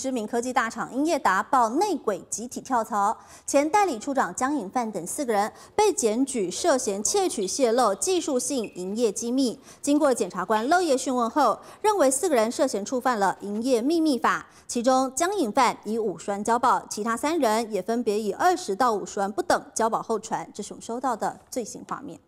知名科技大厂英业达报内鬼集体跳槽，前代理处长江颖范等四个人被检举涉嫌窃取、泄露技术性营业机密。经过检察官漏夜讯问后，认为四个人涉嫌触犯了营业秘密法。其中江颖范以五十万交保，其他三人也分别以二十到五十万不等交保候传。这是我们收到的最新画面。